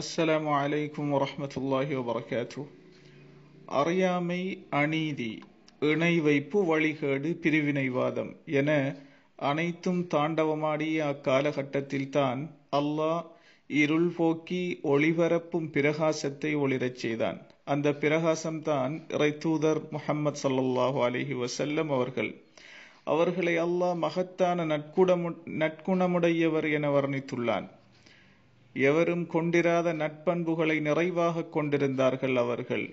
அஸ்ஸலாம் அலைக்கும் வரமத்துல்லாஹி வபரகாத்து அறியாமை அநீதி இணை வைப்பு வழிகேடு பிரிவினைவாதம் என அனைத்தும் தாண்டவமாடிய அக்காலகட்டத்தில் தான் அல்லாஹ் இருள் போக்கி ஒளிபரப்பும் பிரகாசத்தை ஒளிரச் செய்தான் அந்த பிரகாசம்தான் இறைத்தூதர் முஹம்மது சல்லாஹு அலஹி வசல்லம் அவர்கள் அவர்களை அல்லாஹ் மகத்தான நற்குணமு நற்குணமுடையவர் என வர்ணித்துள்ளான் எவரும் கொண்டிராத நட்பண்புகளை நிறைவாக கொண்டிருந்தார்கள் அவர்கள்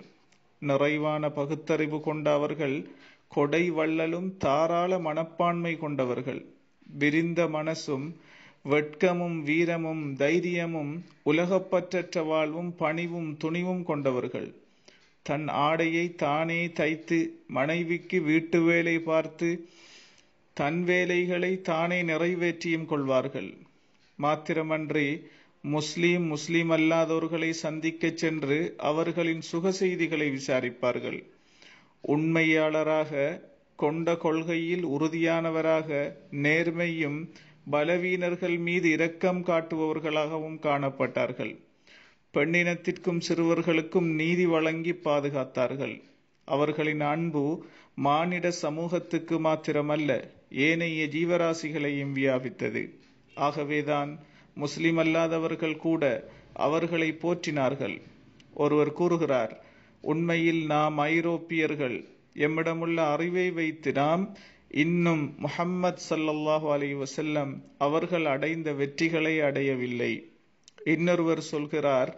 நிறைவான பகுத்தறிவு கொண்ட அவர்கள் கொடை வள்ளலும் தாராள மனப்பான்மை கொண்டவர்கள் விரிந்த மனசும் வெட்கமும் வீரமும் தைரியமும் உலகப்பற்றற்ற வாழ்வும் பணிவும் துணிவும் கொண்டவர்கள் தன் ஆடையை தானே தைத்து மனைவிக்கு வீட்டு வேலை பார்த்து தன் வேலைகளை தானே நிறைவேற்றியும் கொள்வார்கள் மாத்திரமன்றி முஸ்லீம் முஸ்லீம் அல்லாதவர்களை சந்திக்கச் சென்று அவர்களின் சுக செய்திகளை விசாரிப்பார்கள் உண்மையாளராக கொண்ட கொள்கையில் உறுதியானவராக நேர்மையும் பலவீனர்கள் மீது இரக்கம் காட்டுபவர்களாகவும் காணப்பட்டார்கள் பெண்ணினத்திற்கும் சிறுவர்களுக்கும் நீதி வழங்கி பாதுகாத்தார்கள் அவர்களின் அன்பு மானிட சமூகத்துக்கு மாத்திரமல்ல ஏனைய ஜீவராசிகளையும் வியாபித்தது ஆகவேதான் முஸ்லிம் அல்லாதவர்கள் கூட அவர்களை போற்றினார்கள் ஒருவர் கூறுகிறார் உண்மையில் நாம் ஐரோப்பியர்கள் எம்மிடமுள்ள அறிவை வைத்து நாம் இன்னும் முஹம்மத் சல்லல்லாஹு அலி வசல்லம் அவர்கள் அடைந்த வெற்றிகளை அடையவில்லை இன்னொருவர் சொல்கிறார்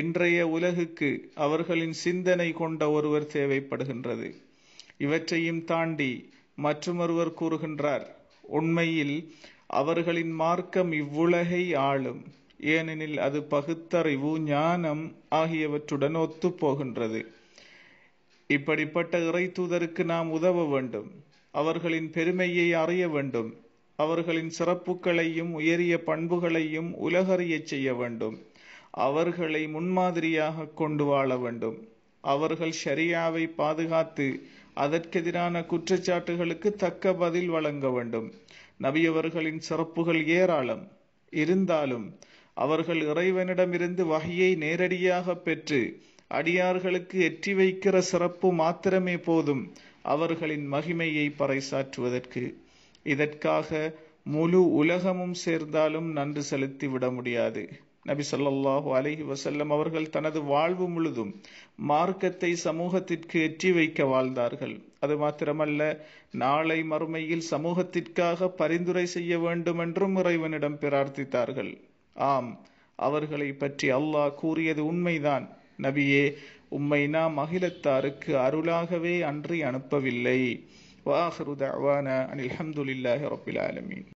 இன்றைய உலகுக்கு அவர்களின் சிந்தனை கொண்ட ஒருவர் தேவைப்படுகின்றது இவற்றையும் தாண்டி மற்றொருவர் கூறுகின்றார் உண்மையில் அவர்களின் மார்க்கம் இவ்வுலகை ஆளும் ஏனெனில் அது பகுத்தறிவு ஞானம் ஆகியவற்றுடன் ஒத்துப்போகின்றது இப்படிப்பட்ட இறை தூதருக்கு நாம் உதவ வேண்டும் அவர்களின் பெருமையை அறிய வேண்டும் அவர்களின் சிறப்புகளையும் உயரிய பண்புகளையும் உலகறியச் செய்ய வேண்டும் அவர்களை முன்மாதிரியாக கொண்டு வாழ வேண்டும் அவர்கள் ஷரியாவை பாதுகாத்து அதற்கெதிரான குற்றச்சாட்டுகளுக்கு தக்க பதில் வழங்க வேண்டும் நபியவர்களின் சிறப்புகள் ஏராளம் இருந்தாலும் அவர்கள் இறைவனிடமிருந்து வகையை நேரடியாக பெற்று அடியார்களுக்கு எற்றி வைக்கிற சிறப்பு மாத்திரமே போதும் அவர்களின் மகிமையை பறைசாற்றுவதற்கு இதற்காக முழு உலகமும் சேர்ந்தாலும் நன்றி செலுத்தி விட முடியாது நபி சொல்லாஹு அலஹி வசல்லம் அவர்கள் தனது வாழ்வு முழுதும் மார்க்கத்தை சமூகத்திற்கு எற்றி வைக்க வாழ்ந்தார்கள் அது மாத்திரமல்ல நாளை மறுமையில் சமூகத்திற்காக பரிந்துரை செய்ய வேண்டும் என்றும் இறைவனிடம் பிரார்த்தித்தார்கள் ஆம் அவர்களை பற்றி அல்லாஹ் கூறியது உண்மைதான் நபியே உம்மை நாம் அகிலத்தாருக்கு அருளாகவே அன்றி அனுப்பவில்லை வாஹருதான அனில் அஹமதுல்லாஹி ரபில் ஆலமீன்